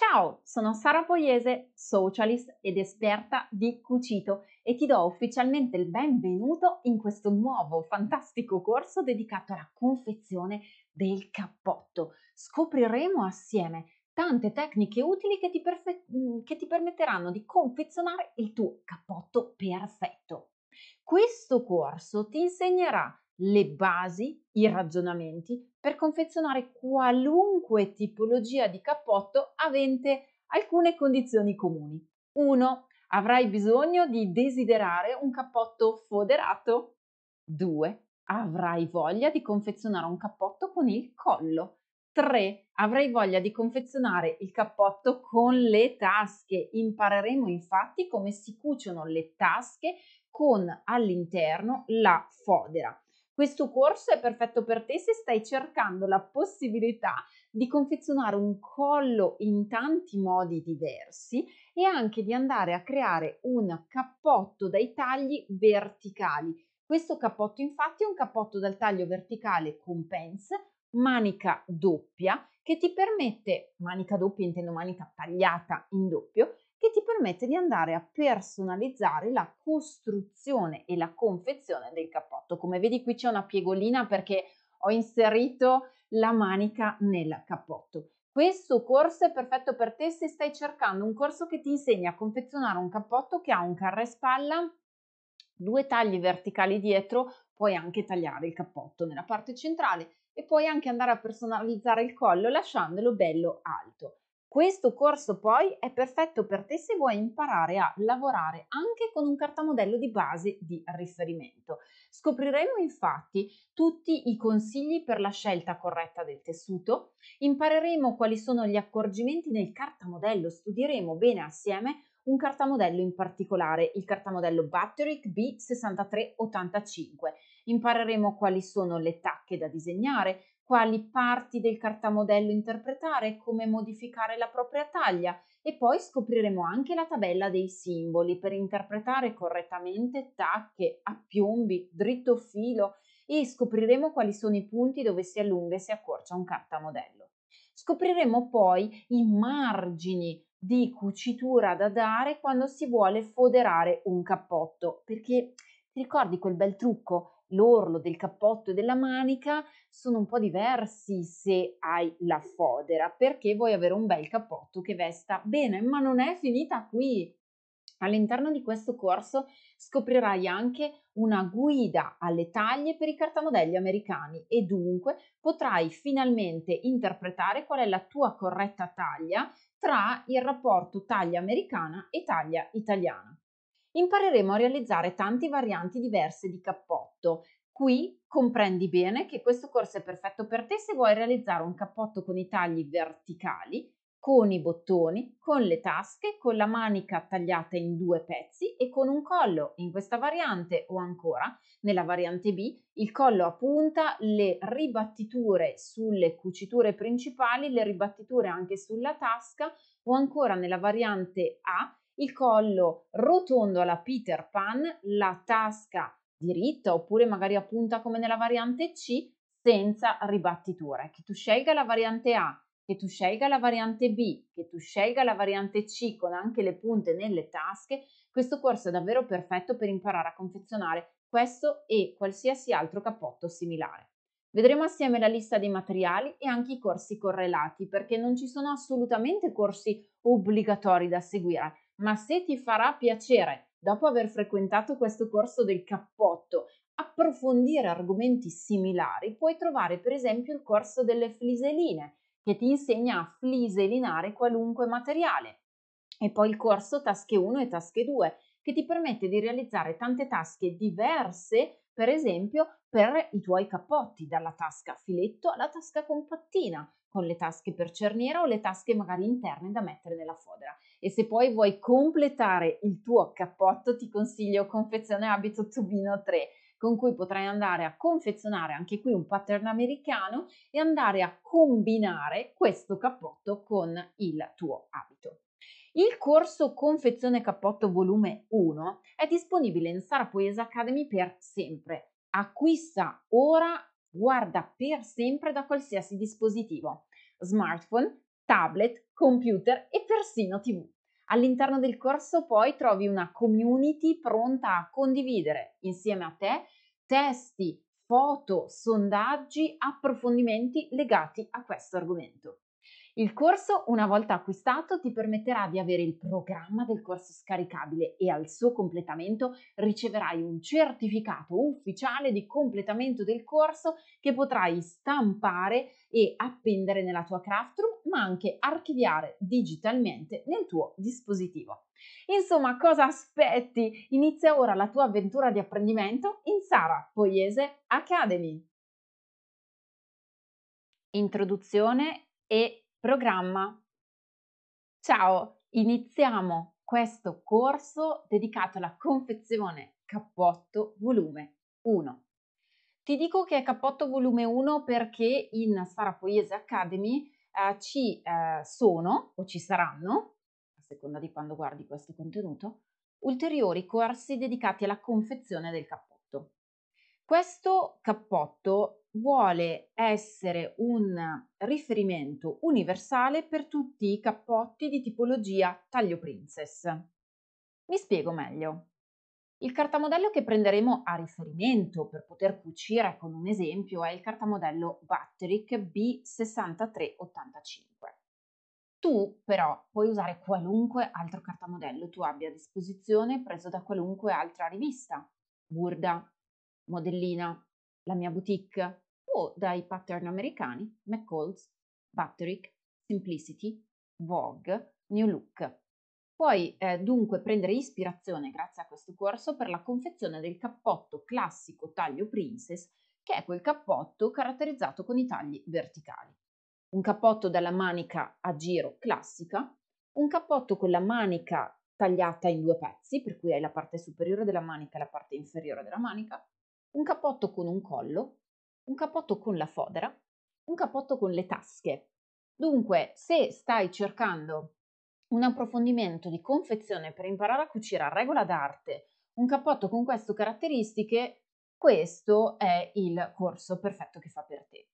Ciao, sono Sara Pogliese, socialist ed esperta di cucito e ti do ufficialmente il benvenuto in questo nuovo fantastico corso dedicato alla confezione del cappotto. Scopriremo assieme tante tecniche utili che ti, perfe- mm, che ti permetteranno di confezionare il tuo cappotto perfetto. Questo corso ti insegnerà le basi, i ragionamenti per confezionare qualunque tipologia di cappotto avente alcune condizioni comuni. 1. Avrai bisogno di desiderare un cappotto foderato. 2. Avrai voglia di confezionare un cappotto con il collo. 3. Avrai voglia di confezionare il cappotto con le tasche. Impareremo infatti come si cuciono le tasche con all'interno la fodera. Questo corso è perfetto per te se stai cercando la possibilità di confezionare un collo in tanti modi diversi e anche di andare a creare un cappotto dai tagli verticali. Questo cappotto infatti è un cappotto dal taglio verticale con pence, manica doppia che ti permette, manica doppia intendo manica tagliata in doppio, che ti permette di andare a personalizzare la costruzione e la confezione del cappotto. Come vedi qui c'è una piegolina perché ho inserito la manica nel cappotto. Questo corso è perfetto per te se stai cercando un corso che ti insegni a confezionare un cappotto che ha un carre spalla, due tagli verticali dietro, puoi anche tagliare il cappotto nella parte centrale e puoi anche andare a personalizzare il collo lasciandolo bello alto. Questo corso poi è perfetto per te se vuoi imparare a lavorare anche con un cartamodello di base di riferimento. Scopriremo infatti tutti i consigli per la scelta corretta del tessuto, impareremo quali sono gli accorgimenti nel cartamodello, studieremo bene assieme un cartamodello in particolare, il cartamodello Batteric B6385 Impareremo quali sono le tacche da disegnare, quali parti del cartamodello interpretare, come modificare la propria taglia e poi scopriremo anche la tabella dei simboli per interpretare correttamente tacche, appiombi, dritto filo e scopriremo quali sono i punti dove si allunga e si accorcia un cartamodello. Scopriremo poi i margini di cucitura da dare quando si vuole foderare un cappotto, perché ti ricordi quel bel trucco? L'orlo del cappotto e della manica sono un po' diversi se hai la fodera, perché vuoi avere un bel cappotto che vesta bene, ma non è finita qui. All'interno di questo corso scoprirai anche una guida alle taglie per i cartamodelli americani e dunque potrai finalmente interpretare qual è la tua corretta taglia tra il rapporto taglia americana e taglia italiana impareremo a realizzare tante varianti diverse di cappotto. Qui comprendi bene che questo corso è perfetto per te se vuoi realizzare un cappotto con i tagli verticali, con i bottoni, con le tasche, con la manica tagliata in due pezzi e con un collo in questa variante o ancora nella variante B il collo a punta, le ribattiture sulle cuciture principali, le ribattiture anche sulla tasca o ancora nella variante A il collo rotondo alla Peter Pan, la tasca diritta oppure magari a punta come nella variante C senza ribattitura. Che tu scelga la variante A, che tu scelga la variante B, che tu scelga la variante C con anche le punte nelle tasche, questo corso è davvero perfetto per imparare a confezionare questo e qualsiasi altro cappotto similare. Vedremo assieme la lista dei materiali e anche i corsi correlati perché non ci sono assolutamente corsi obbligatori da seguire, ma se ti farà piacere, dopo aver frequentato questo corso del cappotto, approfondire argomenti similari, puoi trovare per esempio il corso delle fliseline, che ti insegna a fliselinare qualunque materiale, e poi il corso tasche 1 e tasche 2, che ti permette di realizzare tante tasche diverse, per esempio per i tuoi cappotti, dalla tasca a filetto alla tasca compattina, con le tasche per cerniera o le tasche magari interne da mettere nella fodera e se poi vuoi completare il tuo cappotto ti consiglio confezione abito tubino 3 con cui potrai andare a confezionare anche qui un pattern americano e andare a combinare questo cappotto con il tuo abito. Il corso Confezione Cappotto Volume 1 è disponibile in Sara Poesa Academy per sempre. Acquista ora, guarda per sempre da qualsiasi dispositivo, smartphone, tablet, computer e persino tv. All'interno del corso poi trovi una community pronta a condividere insieme a te testi, foto, sondaggi, approfondimenti legati a questo argomento. Il corso, una volta acquistato, ti permetterà di avere il programma del corso scaricabile e al suo completamento riceverai un certificato ufficiale di completamento del corso che potrai stampare e appendere nella tua craft room, ma anche archiviare digitalmente nel tuo dispositivo. Insomma, cosa aspetti? Inizia ora la tua avventura di apprendimento in Sara Poiese Academy. Introduzione e Programma. Ciao, iniziamo questo corso dedicato alla confezione cappotto volume 1. Ti dico che è cappotto volume 1 perché in Sara Poiese Academy eh, ci eh, sono o ci saranno, a seconda di quando guardi questo contenuto, ulteriori corsi dedicati alla confezione del cappotto. Questo cappotto vuole essere un riferimento universale per tutti i cappotti di tipologia taglio princess. Mi spiego meglio. Il cartamodello che prenderemo a riferimento per poter cucire con un esempio è il cartamodello Batterick B6385. Tu però puoi usare qualunque altro cartamodello tu abbia a disposizione preso da qualunque altra rivista, Burda, Modellina, la mia boutique o dai pattern americani McCall's, Butterick, Simplicity, Vogue, New Look. Puoi eh, dunque prendere ispirazione grazie a questo corso per la confezione del cappotto classico taglio Princess, che è quel cappotto caratterizzato con i tagli verticali. Un cappotto dalla manica a giro classica, un cappotto con la manica tagliata in due pezzi, per cui hai la parte superiore della manica e la parte inferiore della manica, un cappotto con un collo, un cappotto con la fodera, un cappotto con le tasche. Dunque, se stai cercando un approfondimento di confezione per imparare a cucire a regola d'arte un cappotto con queste caratteristiche, questo è il corso perfetto che fa per te.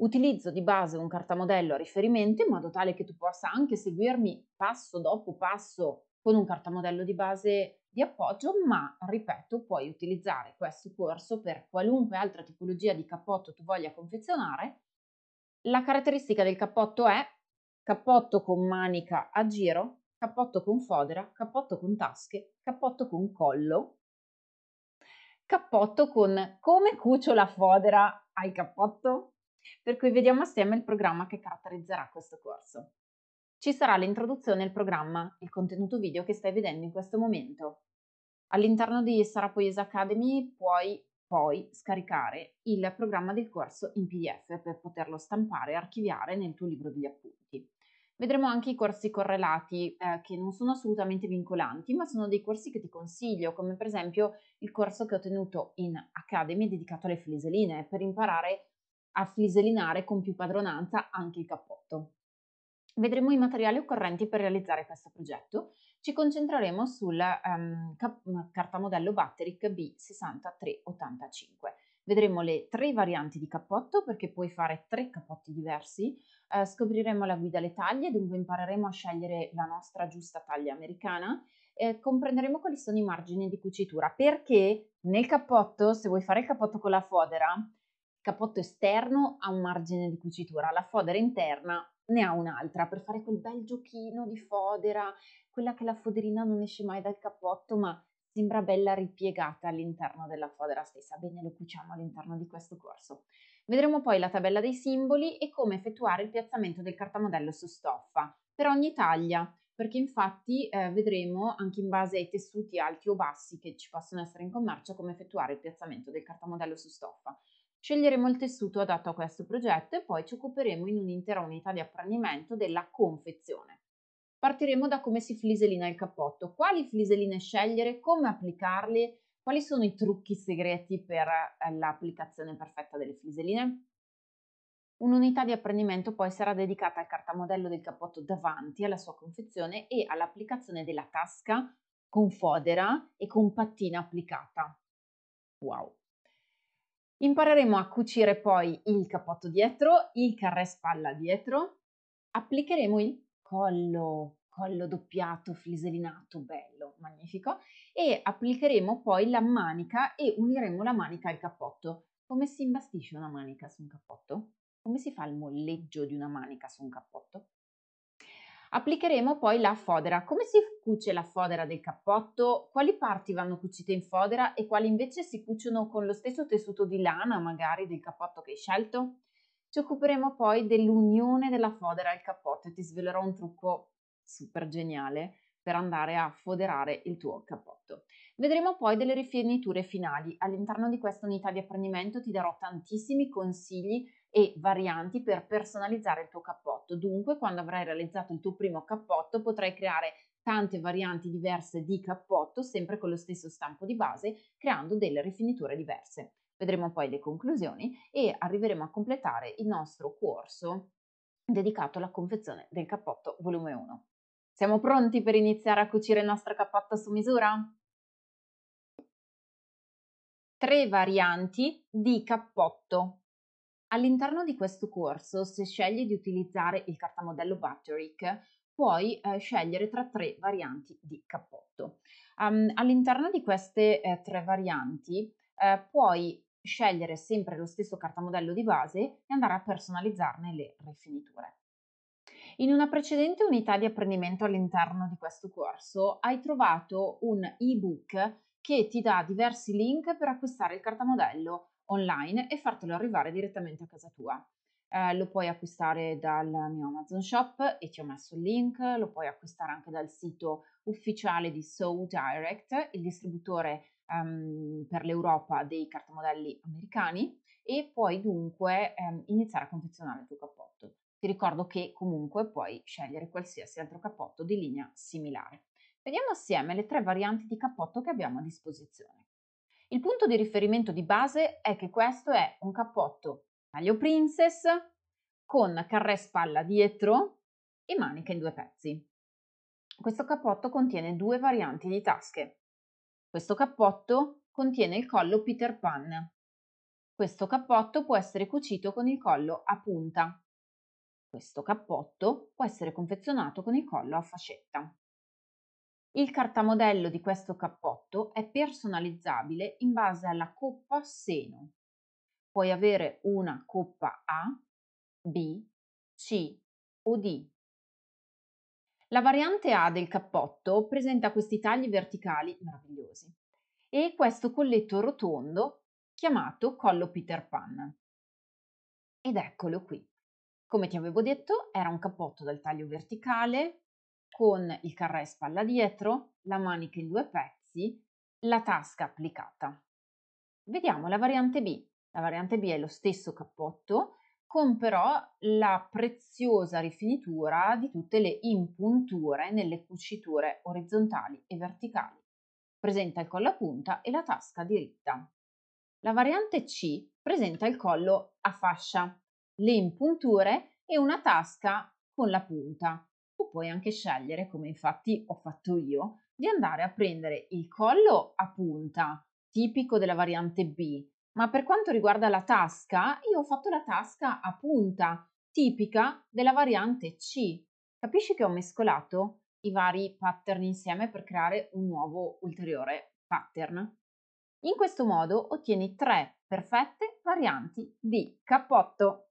Utilizzo di base un cartamodello a riferimento in modo tale che tu possa anche seguirmi passo dopo passo con un cartamodello di base di appoggio, ma ripeto, puoi utilizzare questo corso per qualunque altra tipologia di cappotto tu voglia confezionare. La caratteristica del cappotto è cappotto con manica a giro, cappotto con fodera, cappotto con tasche, cappotto con collo, cappotto con come cucio la fodera al cappotto. Per cui vediamo assieme il programma che caratterizzerà questo corso. Ci sarà l'introduzione e programma, il contenuto video che stai vedendo in questo momento. All'interno di Sara Poesa Academy puoi poi scaricare il programma del corso in PDF per poterlo stampare e archiviare nel tuo libro degli appunti. Vedremo anche i corsi correlati eh, che non sono assolutamente vincolanti, ma sono dei corsi che ti consiglio, come per esempio il corso che ho tenuto in Academy dedicato alle friseline per imparare a friselinare con più padronanza anche il cappotto. Vedremo i materiali occorrenti per realizzare questo progetto. Ci concentreremo sulla um, ehm, mm, carta modello Batteric B6385. Vedremo le tre varianti di cappotto perché puoi fare tre cappotti diversi. Eh, scopriremo la guida alle taglie, dunque impareremo a scegliere la nostra giusta taglia americana. Eh, comprenderemo quali sono i margini di cucitura perché nel cappotto, se vuoi fare il cappotto con la fodera, il cappotto esterno ha un margine di cucitura, la fodera interna ne ha un'altra per fare quel bel giochino di fodera, quella che la foderina non esce mai dal cappotto, ma sembra bella ripiegata all'interno della fodera stessa. Bene, lo cuciamo all'interno di questo corso. Vedremo poi la tabella dei simboli e come effettuare il piazzamento del cartamodello su stoffa per ogni taglia, perché infatti eh, vedremo anche in base ai tessuti alti o bassi che ci possono essere in commercio come effettuare il piazzamento del cartamodello su stoffa. Sceglieremo il tessuto adatto a questo progetto e poi ci occuperemo in un'intera unità di apprendimento della confezione. Partiremo da come si fliselina il cappotto, quali fliseline scegliere, come applicarli, quali sono i trucchi segreti per eh, l'applicazione perfetta delle fliseline. Un'unità di apprendimento poi sarà dedicata al cartamodello del cappotto davanti, alla sua confezione e all'applicazione della tasca con fodera e con pattina applicata. Wow! Impareremo a cucire poi il cappotto dietro, il carré spalla dietro, applicheremo il collo, collo doppiato, friselinato, bello, magnifico, e applicheremo poi la manica e uniremo la manica al cappotto. Come si imbastisce una manica su un cappotto? Come si fa il molleggio di una manica su un cappotto? Applicheremo poi la fodera. Come si cuce la fodera del cappotto? Quali parti vanno cucite in fodera e quali invece si cuciono con lo stesso tessuto di lana, magari del cappotto che hai scelto? Ci occuperemo poi dell'unione della fodera al cappotto e ti svelerò un trucco super geniale per andare a foderare il tuo cappotto. Vedremo poi delle rifiniture finali. All'interno di questa unità di apprendimento ti darò tantissimi consigli e varianti per personalizzare il tuo cappotto. Dunque, quando avrai realizzato il tuo primo cappotto, potrai creare tante varianti diverse di cappotto, sempre con lo stesso stampo di base, creando delle rifiniture diverse. Vedremo poi le conclusioni e arriveremo a completare il nostro corso dedicato alla confezione del cappotto volume 1. Siamo pronti per iniziare a cucire il nostro cappotto su misura? Tre varianti di cappotto All'interno di questo corso, se scegli di utilizzare il cartamodello Butterick, puoi eh, scegliere tra tre varianti di cappotto. Um, all'interno di queste eh, tre varianti eh, puoi scegliere sempre lo stesso cartamodello di base e andare a personalizzarne le rifiniture. In una precedente unità di apprendimento all'interno di questo corso hai trovato un ebook che ti dà diversi link per acquistare il cartamodello online e fartelo arrivare direttamente a casa tua. Eh, lo puoi acquistare dal mio Amazon Shop e ti ho messo il link, lo puoi acquistare anche dal sito ufficiale di Soul Direct, il distributore um, per l'Europa dei cartamodelli americani e puoi dunque um, iniziare a confezionare il tuo cappotto. Ti ricordo che comunque puoi scegliere qualsiasi altro cappotto di linea similare. Vediamo assieme le tre varianti di cappotto che abbiamo a disposizione. Il punto di riferimento di base è che questo è un cappotto taglio princess con carré spalla dietro e manica in due pezzi. Questo cappotto contiene due varianti di tasche. Questo cappotto contiene il collo Peter Pan. Questo cappotto può essere cucito con il collo a punta. Questo cappotto può essere confezionato con il collo a fascetta. Il cartamodello di questo cappotto è personalizzabile in base alla coppa seno. Puoi avere una coppa A, B, C o D. La variante A del cappotto presenta questi tagli verticali meravigliosi e questo colletto rotondo chiamato collo Peter Pan. Ed eccolo qui. Come ti avevo detto, era un cappotto dal taglio verticale, con il carré spalla dietro, la manica in due pezzi, la tasca applicata. Vediamo la variante B. La variante B è lo stesso cappotto con però la preziosa rifinitura di tutte le impunture nelle cuciture orizzontali e verticali. Presenta il collo a punta e la tasca diritta. La variante C presenta il collo a fascia, le impunture e una tasca con la punta, o puoi anche scegliere, come infatti ho fatto io, di andare a prendere il collo a punta, tipico della variante B, ma per quanto riguarda la tasca, io ho fatto la tasca a punta, tipica della variante C. Capisci che ho mescolato i vari pattern insieme per creare un nuovo ulteriore pattern? In questo modo ottieni tre perfette varianti di cappotto.